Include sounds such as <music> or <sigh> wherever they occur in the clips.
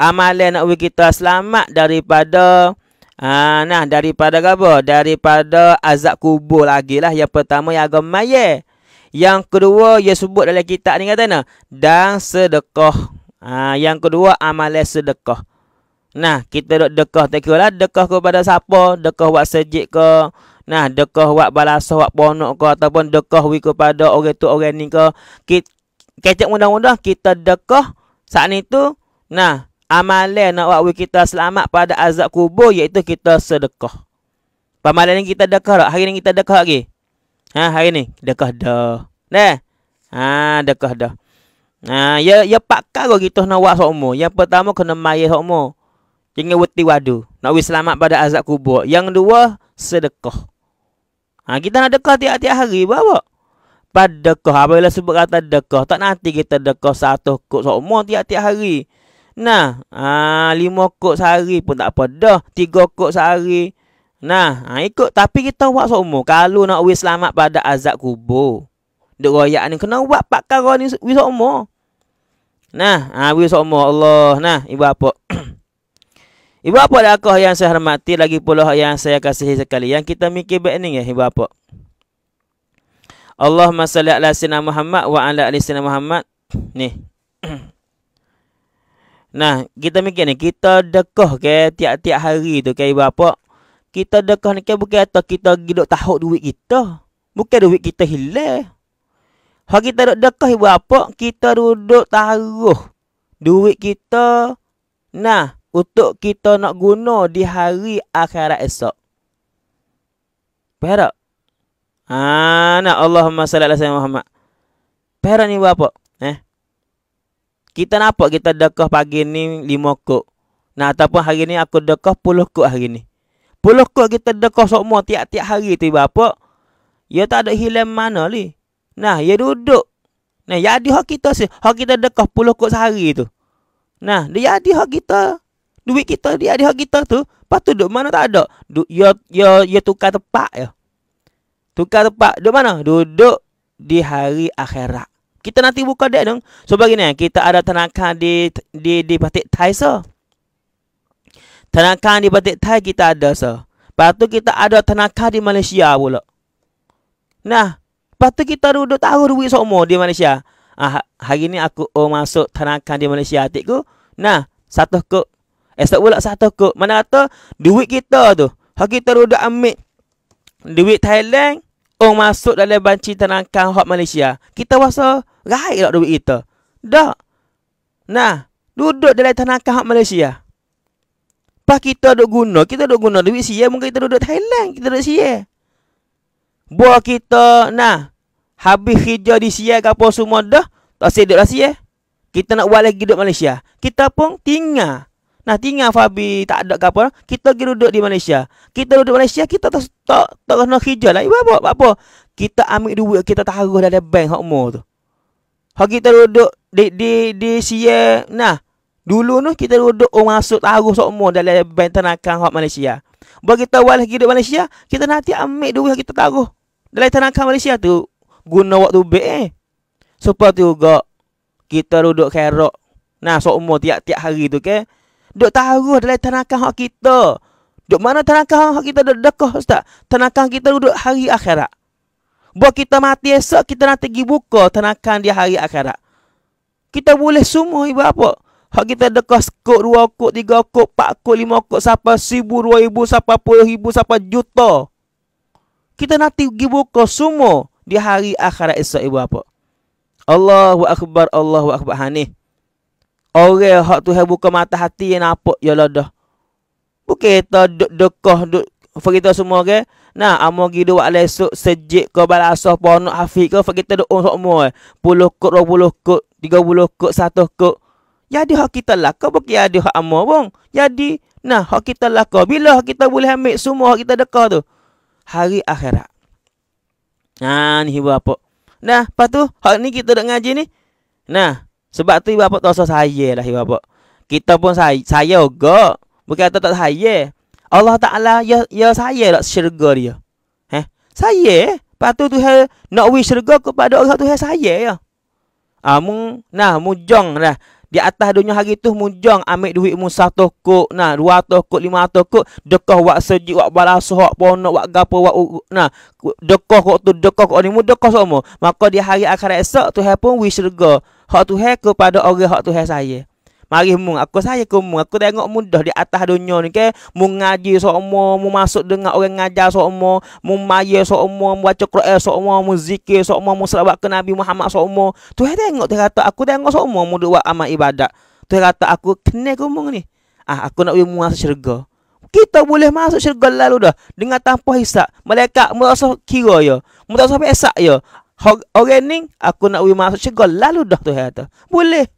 amalan nak bagi kita selamat daripada Ah nah daripada apa? Daripada azab kubur lagi lah. Yang pertama yang agama maya. Yang kedua ia sebut dalam kitab ni kata nah dan sedekah. Ah yang kedua amalan sedekah. Nah, kita dok dekah tak kira lah dekah kepada siapa, dekah buat sejik ke, nah dekah buat balas buat bonok ke ataupun dekah wi kepada orang tu orang ni ke. Kita kecek mudah-mudah kita dekah saat itu nah amalan nak buat kita selamat pada azab kubur iaitu kita sedekah. Pemalam ni kita dekah tak? Hari ni kita dekah lagi? Ha, hari ni? Dekah dah. Dah? Ha, dekah dah. Ha, ya, ya pakar kalau kita nak buat sokmo. Yang pertama kena maya sokmo. Jangan wati wadu. Nak buat selamat pada azab kubur. Yang kedua sedekah. Ha, kita nak dekah tiap-tiap hari. bawa. Pada dekah. Apabila sebut kata dekah. Tak nanti kita dekah satu kot semua tiap-tiap hari. Nah, ah lima kok sehari pun tak apa. Dah tiga kok sehari. Nah, ha, ikut tapi kita buat semua. Kalau nak wis selamat pada azab kubur. Dek royak ni kena buat pak karo ni wis semua. Nah, ah wis semua Allah. Nah, ibu apa? <coughs> ibu apa dah kau yang saya hormati lagi pula yang saya kasihi sekali. Yang kita mikir baik ni ya, ibu apa? Allahumma salli ala sayyidina Muhammad wa ala ali sayyidina Muhammad. Nih. <coughs> Nah, kita mikir ni, kita dekah ke tiap-tiap hari tu ke bapa Kita dekah ni ke bukan atas kita duduk tahuk duit kita. Bukan duit kita hilang. Kalau kita duduk dekah ibu apa? Kita duduk taruh duit kita. Nah, untuk kita nak guna di hari akhirat esok. Perak. Ah, nah Allahumma salli ala sayyidina Muhammad. Perak ni bapa. Kita nampak kita dekah pagi ni lima kok. Nah ataupun hari ni aku dekah puluh kok hari ni. Puluh kok kita dekah semua tiap-tiap hari tu bapa. Ya tak ada hilang mana ni. Nah, ya duduk. Nah, jadi hak kita sih. Hak kita dekah puluh kok sehari tu. Nah, dia jadi hak kita. Duit kita dia jadi hak kita tu. Pas tu duduk mana tak ada. Du, ya, ya, ya tukar tempat ya. Tukar tempat. Duduk mana? Duduk di hari akhirat. Kita nanti buka dia dong. So begini kita ada tenaga di di di batik Thai so. Tenaga di batik Thai kita ada sir. Lepas tu kita ada tenaga di Malaysia pula. Nah, lepas kita duduk tahu duit semua di Malaysia. Ah, ha, hari ni aku oh, masuk tenaga di Malaysia atikku. Nah, satu kok. Esok pula satu kok. Mana kata duit kita tu. Hak kita duduk ambil duit Thailand Orang masuk dalam banci tenangkan hot Malaysia. Kita rasa raih lah duit kita. Tak. Nah, duduk dalam tenangkan hot Malaysia. Pas kita duduk guna, kita duduk guna duit siya. Mungkin kita duduk Thailand, kita duduk siya. Buah kita, nah. Habis kerja di siya ke apa semua dah. Tak sedap lah siya. Kita nak buat lagi duduk Malaysia. Kita pun tinggal. Nah tinggal Fabi tak ada ke apa. Kita pergi duduk di Malaysia. Kita duduk di Malaysia kita tak tak tak kena hijau lah. Ibu apa? Apa? Kita ambil duit kita taruh dari bank hak umur tu. Hak kita duduk di di di sia nah. Dulu tu kita duduk oh, masuk taruh sok umur dalam bank tenakan hak Malaysia. Bila kita wal lagi duduk Malaysia, kita nanti ambil duit kita taruh dalam tenakan Malaysia tu guna waktu baik eh. Supaya juga kita duduk kerok. Nah, sok umur tiap-tiap hari tu ke duk taruh dalam tanakan hak kita. Duk mana tanakan hak kita duk dekoh, ustaz? Tanakan kita duduk hari akhirat. Buat kita mati esok kita nanti pergi buka tanakan di hari akhirat. Kita boleh semua ibu apa? Hak kita dekoh sekok, dua kok, tiga kok, empat kok, lima kok, siapa seribu, dua ribu, siapa puluh ibu, siapa juta. Kita nanti pergi buka semua di hari akhirat esok ibu apa? Allahu Akbar, Allahu Akbar. Hanih. Orang hak Tuhan buka mata hati yang nampak ya lah dah. Bukan kita duk dekah duk kita semua ke. Okay? Nah, amo gi dua lesuk sejik ke balasah ponok hafiz ke kita duk on semua. Eh. Puluh kot, dua puluh kot, tiga puluh kot, satu kot. Jadi hak kita lah ke bagi ada hak amo bang. Jadi nah hak kita lah ke bila kita boleh ambil semua hak kita dekah tu. Hari akhirat. Nah, ni apa? Nah, patu hak ni kita duk ngaji ni. Nah, sebab tu ibu bapa tak usah saya lah ibu bapa. Kita pun saya, saya juga. Bukan kata tak saya. Allah Ta'ala ya, ya saya lah syurga dia. Eh? Saya. Lepas tu tu nak wish syurga kepada Allah tu saya ya. Lah. Amu, ah, nah, mujong lah. Di atas dunia hari tu munjang ambil duit mu satu kok nah dua kok lima kok dekah wak sejik wak bala sohak ponok wak gapo wak nah dekah kok tu dekah kok ni mu dekah semua maka di hari akhirat esok tu pun wish surga hak tu kepada orang hak tu saya Mari mung aku saya ke mung aku tengok mudah di atas dunia ni ke mu ngaji semua, mu masuk dengar orang ngajar semua, mu maya semua, mu baca Quran sokmo mu zikir sokmo mu selawat ke Nabi Muhammad semua. tu hai tengok tu kata aku tengok sokmo mu buat amal ibadat tu kata aku kena ke mung ni ah aku nak mu masuk syurga kita boleh masuk syurga lalu dah dengan tanpa hisap malaikat merasa kira ya merasa esak ya Orang ni aku nak masuk syurga lalu dah tu kata boleh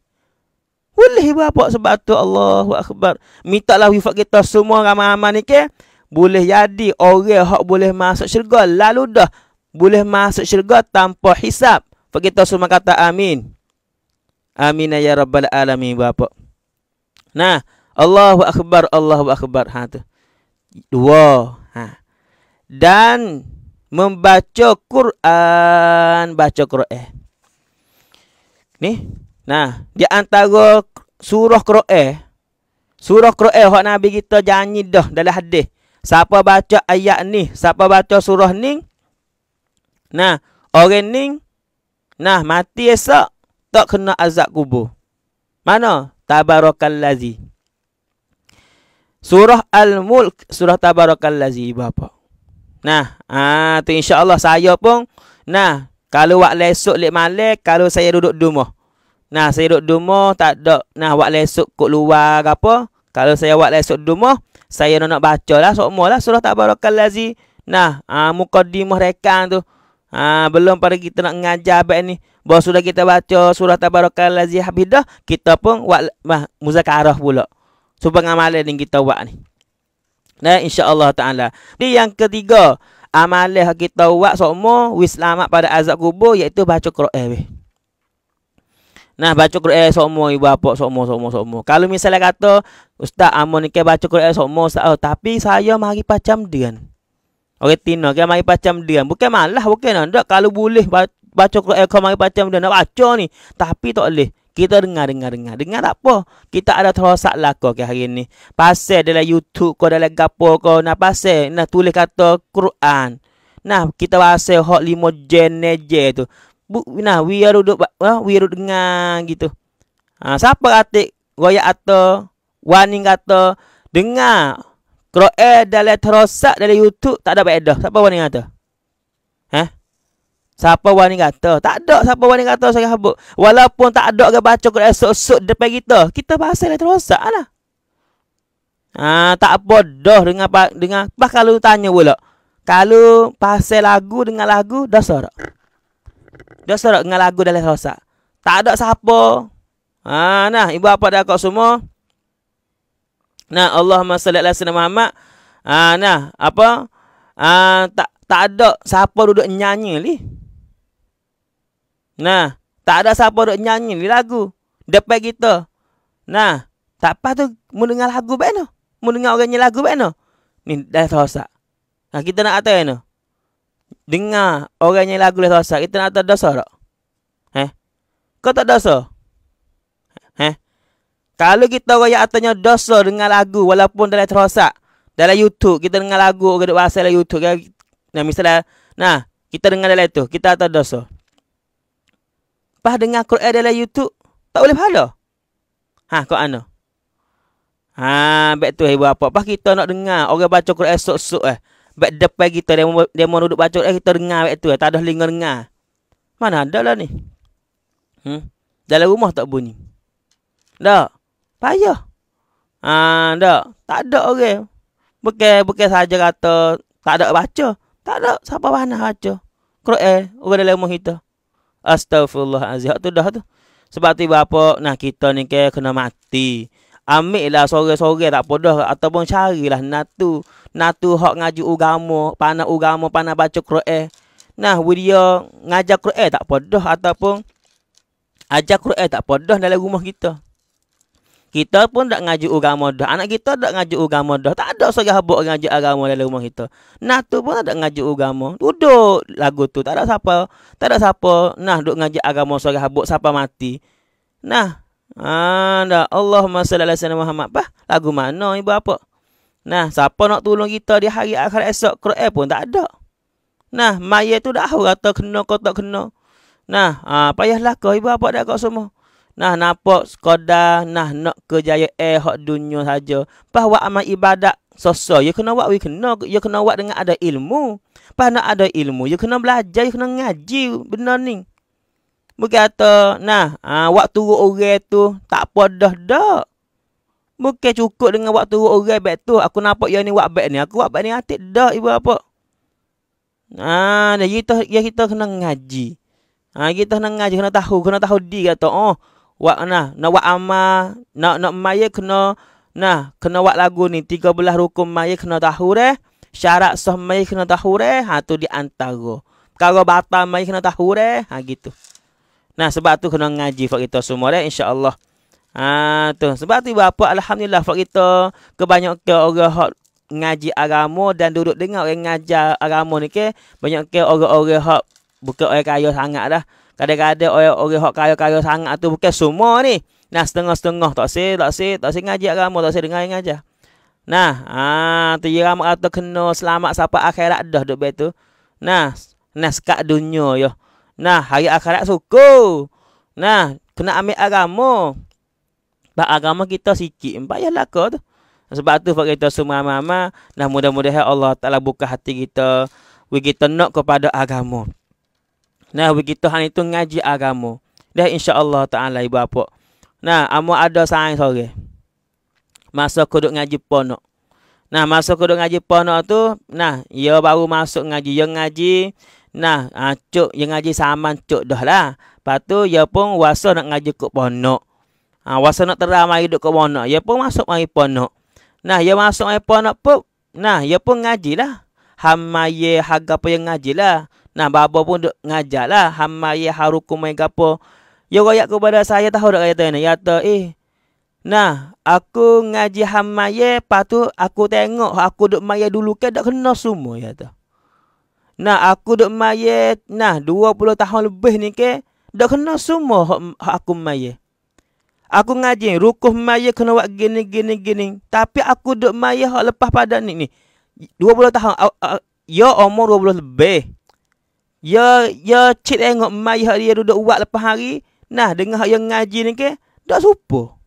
boleh bapak sebab tu Allahu Akbar. Minta lah wifat kita semua ramai-ramai ni ke. Boleh jadi orang hak boleh masuk syurga. Lalu dah boleh masuk syurga tanpa hisap. Bagi kita semua kata amin. Amin ya rabbal alamin bapa. Nah, Allahu Akbar, Allahu Akbar. Ha tu. Dua. Ha. Dan membaca Quran, baca Quran. Eh. Ni, Nah, di antara surah Qur'an, surah Qur'an hak Nabi kita janji dah dalam hadis. Siapa baca ayat ni, siapa baca surah ni, nah, orang ni nah mati esok tak kena azab kubur. Mana? Tabarakal Surah Al-Mulk, surah Tabarakal bapa. Nah, ah tu insya-Allah saya pun nah kalau waktu esok lek malek, kalau saya duduk di rumah Nah, saya duduk rumah tak ada nah buat lesuk kok luar ke apa. Kalau saya buat lesuk rumah, saya nak baca lah, semua lah surah tabarakal lazi. Nah, ah uh, mukadimah mereka tu. uh, belum pada kita nak ngajar abang ni. Bahawa sudah kita baca surah tabarakal lazi dah kita pun buat bah, muzakarah pula. Supaya ngamalan yang kita buat ni. Nah, insyaAllah ta'ala. Di yang ketiga, amalan kita buat semua, wislamak pada azab kubur, iaitu baca Quran. Eh, Nah baca Quran eh, semua ibu bapa semua semua semua. Kalau misalnya kata ustaz amun ni baca Quran eh, semua ustaz oh, tapi saya mari pacam dia. Orang okay, tino kita mari pacam dia. Bukan malah bukan nah. kalau boleh baca Quran eh, kau mari macam dia nak baca ni. Tapi tak boleh. Kita dengar dengar dengar. Dengar tak apa. Kita ada terosak lah kau ke hari ni. Pasal dalam YouTube kau dalam gapo kau nak pasal nak tulis kata Quran. Nah, kita pasal hot lima jenis je tu bu, nah we are duduk uh, we are duduk gitu. Ha, siapa atik royak atau waning atau dengar Kroe eh, dalam terosak dari YouTube tak ada beda. Siapa warning kata? Ha? Eh? Siapa warning kata? Tak ada siapa warning kata saya habuk. Walaupun tak ada ke baca Quran esok-esok depan kita, kita bahasa dalam terosak lah. Ha, tak bodoh dengan dengan bah kalau tanya pula. Kalau pasal lagu dengan lagu dah sorak. Dia serak dengan lagu dalam rosak. Tak ada siapa. Ha, nah, ibu bapa dah kau semua. Nah, Allahumma salli ala sayyidina Muhammad. Ha, nah, apa? Ha, tak tak ada siapa duduk nyanyi ni. Nah, tak ada siapa duduk nyanyi ni lagu. Depan kita. Nah, tak apa tu mu dengar lagu baik noh. Mu dengar orang nyanyi lagu baik noh. Ni dah terasa. Nah, kita nak atas no? Dengar orang yang lagu dah rosak. Kita nak tahu dosa tak? Eh? Kau tak dosa? Eh? Kalau kita orang yang atasnya dosa dengar lagu walaupun dalam terosak. Dalam YouTube. Kita dengar lagu orang duduk bahasa dalam YouTube. Nah, misalnya. Nah. Kita dengar dalam itu. Kita tak tahu dosa. Pah dengar Quran dalam YouTube. Tak boleh pahala. Ha, kau ano, Ha, baik tu ibu apa. Pah kita nak dengar orang baca Quran esok-esok eh. Bek depan kita dia mau dia mau duduk baca eh, kita dengar waktu tu. Ya. Tak ada lingga dengar. Mana ada lah ni. Hmm? Dalam rumah tak bunyi. Tak. Payah. Ah, ha, tak. Tak ada orang. Okay. Bukan bukan saja kata tak ada baca. Tak ada siapa mana baca. Kro eh orang dalam rumah kita. Astagfirullahalazim. Tu dah tu. Sebab tiba apa? Nah, kita ni ke kena mati ambil lah sore-sore tak apa dah ataupun carilah natu natu hak ngaji ugamu panah ugamu panah baca Quran nah dia ngajar Quran tak apa dah ataupun ajar Quran tak apa dah dalam rumah kita kita pun tak ngaji ugamu dah anak kita tak ngaji ugamu dah tak ada seorang habuk ngaji agama dalam rumah kita natu pun tak ngaji ugamu. duduk lagu tu tak ada siapa tak ada siapa nah duk ngaji agama seorang habuk siapa mati nah ada ha, Allahumma salli ala sayyidina Muhammad. Bah, lagu mana ibu apa? Nah, siapa nak tolong kita di hari akhir esok Quran pun tak ada. Nah, mayat tu dah kata kena kau tak kena. Nah, ha, payahlah kau ibu apa dah kau semua. Nah, nampak sekadar nah nak kejaya eh hak dunia saja. Bahwa amal ibadat sosok. Ya kena buat, ya kena, ya kena buat dengan ada ilmu. Pas nak ada ilmu, ya kena belajar, ya kena ngaji benar ni kata, nah, ha, waktu orang tu tak apa dah dah. Bukan cukup dengan waktu orang baik tu. Aku nampak yang ni waktu baik ni. Aku waktu baik ni hati dah ibu apa. Nah, ha, kita, ya kita kena ngaji. Ha, kita kena ngaji, kena tahu. Kena tahu di kata, oh, wak, nah, nak buat amal, nak, nak maya kena, nah, kena buat lagu ni. Tiga belah rukun maya kena tahu deh. Syarat sah maya kena tahu deh. Ha, tu di antara. Kalau batal maya kena tahu deh. Ha, gitu. Nah sebab tu kena ngaji fak kita semua dah insya-Allah. Ha tu sebab tu ibu apa alhamdulillah fak kita kebanyakan orang hak ngaji agama dan duduk dengar orang ngajar agama ni ke banyak ke orang-orang hak bukan orang kaya sangat dah. Kadang-kadang orang-orang hak kaya-kaya sangat tu bukan semua ni. Nah setengah-setengah tak sih, tak sih, tak sih ngaji agama, tak sih dengar ngajar. Nah, ah tu yang ramai kata kena selamat sampai akhirat dah duk betul. Nah, nah sekat dunia yo. Ya. Nah, hari akhirat suku. Nah, kena ambil agama. Sebab agama kita sikit. Bayarlah kau tu. Sebab tu buat kita semua amal-amal. Nah, mudah-mudahan ya Allah Ta'ala buka hati kita. We kita nak kepada agama. Nah, we kita hari itu ngaji agama. Dah insya Allah Ta'ala ibu apa. Nah, amu ada sayang sore. Masa aku duduk ngaji ponok. Nah, masa aku duduk ngaji ponok tu. Nah, ia ya baru masuk ngaji. Ia ya ngaji. Nah, ha, cuk yang ngaji saman cuk dah lah. Lepas tu, dia pun wasa nak ngaji ke ponok. Ha, ah, wasa nak teramai hidup ke ponok. Dia pun masuk mari ponok. Nah, dia masuk mari ponok pun. Nah, dia pun ngaji lah. Hamaya harga apa yang ngaji lah. Nah, baba pun duk ngajar lah. Hamaya haruku main gapo. Dia kaya kepada saya tahu tak kata ni. Dia ya kata, eh. Nah, aku ngaji hamaya. Lepas tu, aku tengok. Aku duk maya dulu ke. Tak kena semua. Dia ya kata. Nah, aku duk mayat, nah 20 tahun lebih ni ke, dah kena semua hak, hak aku maya. Aku ngaji, rukuh maya kena buat gini, gini, gini. Tapi aku duk maya hak lepas pada ni ni. 20 tahun, uh, uh, ya umur 20 lebih. Ya, ya cik tengok maya hak dia duduk buat lepas hari. Nah, dengan hak yang ngaji ni ke, dah supo.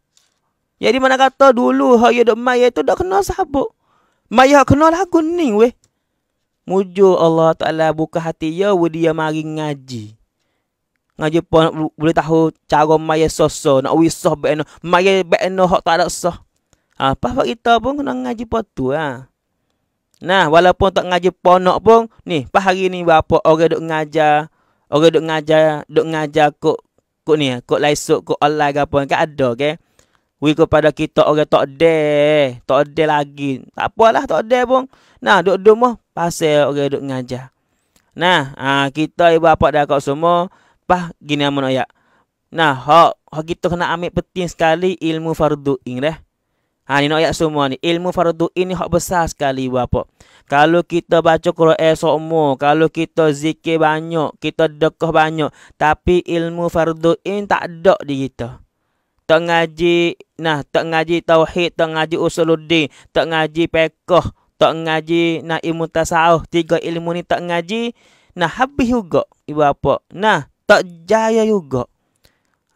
Jadi mana kata dulu hak yang duk maya tu dah kena sahabat. Maya hak kena lagu ni weh. Mujur Allah Ta'ala buka hati ya dia mari ngaji. Ngaji pun boleh tahu cara maya sosa. Nak wisah no, Maya bekno hak tak ada sah. Apa ha, kita pun kena ngaji pun tu ha. Nah, walaupun tak ngaji ponok pun, ni, pas hari ni berapa orang duk ngajar, orang duk ngajar, duk ngajar kok kok ni, kok laisuk, kok Allah ke apa, kan ada, okay? Wih kepada kita orang tak ada, tak ada lagi. Tak apalah, tak ada pun. Nah, duduk di rumah pasal orang okay, duduk mengajar. Nah, ha, kita ibu bapa dah kau semua pah gini amun no, Nah, hok ha, ha, kita kena ambil penting sekali ilmu fardu ing dah. Ha ni nak semua ni. Ilmu fardu ini hak besar sekali ibu bapa. Kalau kita baca Quran eh, sokmo, kalau kita zikir banyak, kita dekah banyak, tapi ilmu fardu ini tak ada di kita. Tak ngaji, nah, tak ngaji tauhid, tak ngaji usuluddin, tak ngaji pekoh, tak ngaji nak ilmu tasawuf tiga ilmu ni tak ngaji nah habis juga ibu apa nah tak jaya juga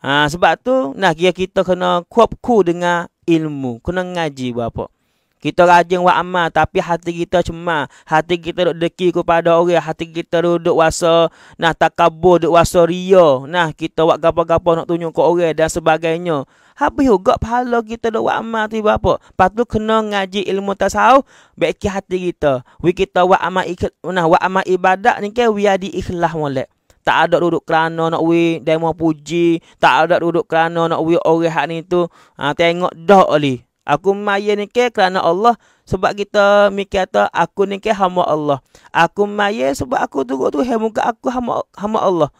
ha, sebab tu nah kira kita kena kuat ku dengan ilmu kena ngaji ibu apa kita rajin buat amal tapi hati kita cema. Hati kita duk deki kepada orang. Hati kita duduk wasa nah takabur, duduk wasa ria. Nah kita buat gapa-gapa nak tunjuk ke orang dan sebagainya. Habis juga pahala kita duk buat amal tu apa? Lepas kena ngaji ilmu tasawuf. baik hati kita. Wi kita buat amal, ikhl- nah, buat amal ibadat ni kan wi ada ikhlas molek. Tak ada duduk kerana nak we demo puji. Tak ada duduk kerana nak we orang hak ni tu. Ha, tengok dah oleh. Aku maya ni ke kerana Allah sebab kita mikir kata aku ni ke hamba Allah. Aku maya sebab aku tu tu he muka aku hamba hamba Allah.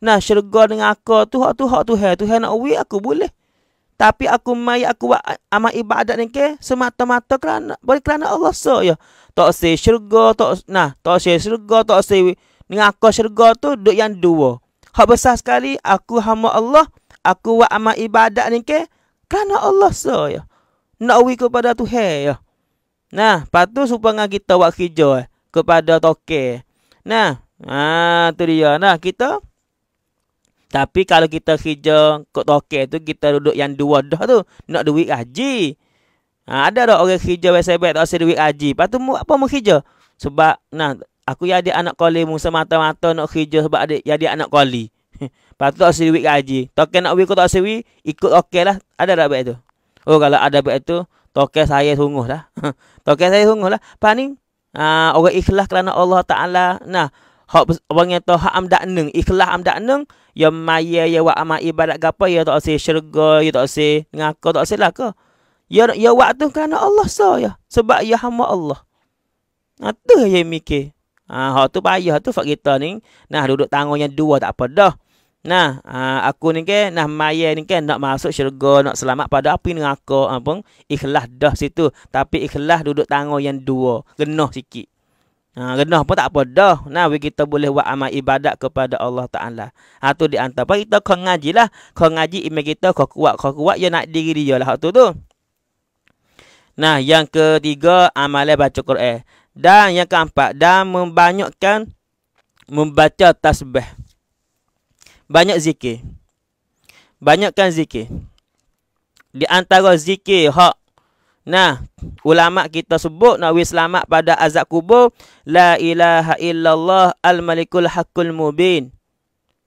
Nah syurga dengan aku tu hak tu hak tu he tu he nak wi aku boleh. Tapi aku maya aku buat amal ibadat ni ke semata-mata kerana boleh kerana Allah so ya. Tak se syurga tak nah tak se syurga tak se dengan aku syurga tu duk yang dua. Hak besar sekali aku hamba Allah, aku buat amal ibadat ni ke kerana Allah so ya nak wui kepada Tuhan ya. Nah, patu supaya kita buat kerja eh, kepada toke, Nah, ah tu dia. Nah, kita tapi kalau kita kerja kat toke tu kita duduk yang dua dah tu, nak duit haji. Ha, ah, ada dak orang kerja wesebet tak ada duit haji. Patu apa mu kerja? Sebab nah, aku ya ada anak kali mu semata-mata nak kerja sebab ada ya ada anak kali. <laughs> Patut tak sewi duit gaji. Token nak wi kau tak sewi, ikut okeylah. Ada dak baik tu? Oh kalau ada buat itu Tokeh saya sungguh lah <laughs> Tokeh saya sungguh lah Paling uh, Orang ikhlas kerana Allah Ta'ala Nah Hak orang yang tahu hak amdak neng ikhlas amdak neng ya maya ya wa ama ibadat gapo ya tak usah syurga ya tak usah ngaku tak usah lah ke ya ya wa tu kerana Allah so ya sebab ya hamba Allah atuh ya mikir ah ha, hak tu payah tu fak kita ni nah duduk tangan dua tak apa dah Nah, ah, aku ni ke, nah maya ni ke, nak masuk syurga, nak selamat pada api ni aku, apa, ikhlas dah situ. Tapi ikhlas duduk tangan yang dua, genuh sikit. Ha, ah, genuh pun tak apa, dah. Nah, kita boleh buat amal ibadat kepada Allah Ta'ala. Ha, tu di antara. kita kau ngaji lah. Kau ngaji imam kita, kau kuat, kau kuat, ya nak diri dia lah waktu tu. Nah, yang ketiga, amalnya baca Quran. Dan yang keempat, dan membanyakkan membaca tasbih banyak zikir. Banyakkan zikir. Di antara zikir hak. Nah, ulama kita sebut nak wis selamat pada azab kubur, la ilaha illallah al-malikul haqqul mubin.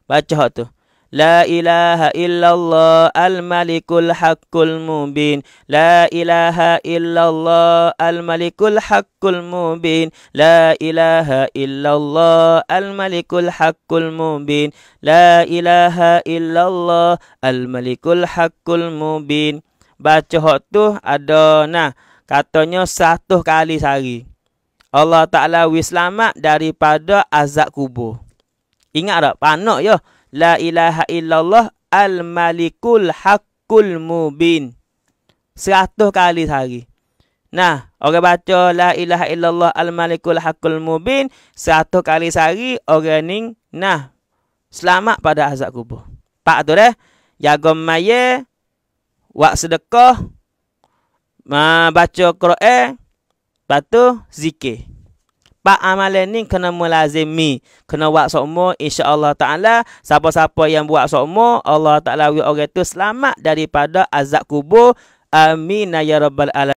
Baca hak tu. لا إله إلا الله الملك الحق المبين لا إله إلا الله الملك الحق المبين لا إله إلا الله الملك الحق المبين لا إله إلا الله الملك الحق المبين baca hok tu ada nah katanya satu kali sehari Allah Ta'ala wis selamat daripada azab kubur ingat tak panak yo ya? La ilaha illallah al-malikul hakul mubin. Seratus kali sehari. Nah, orang baca la ilaha illallah al-malikul hakul mubin. Seratus kali sehari orang ini. Nah, selamat pada azab kubur. Pak tu deh. Ya gomaye, Wak sedekah. Ma, baca Quran. Lepas tu, zikir empat amalan ni kena melazimi kena buat sokmo insyaallah taala siapa-siapa yang buat sokmo Allah taala bagi orang tu selamat daripada azab kubur amin ya rabbal alamin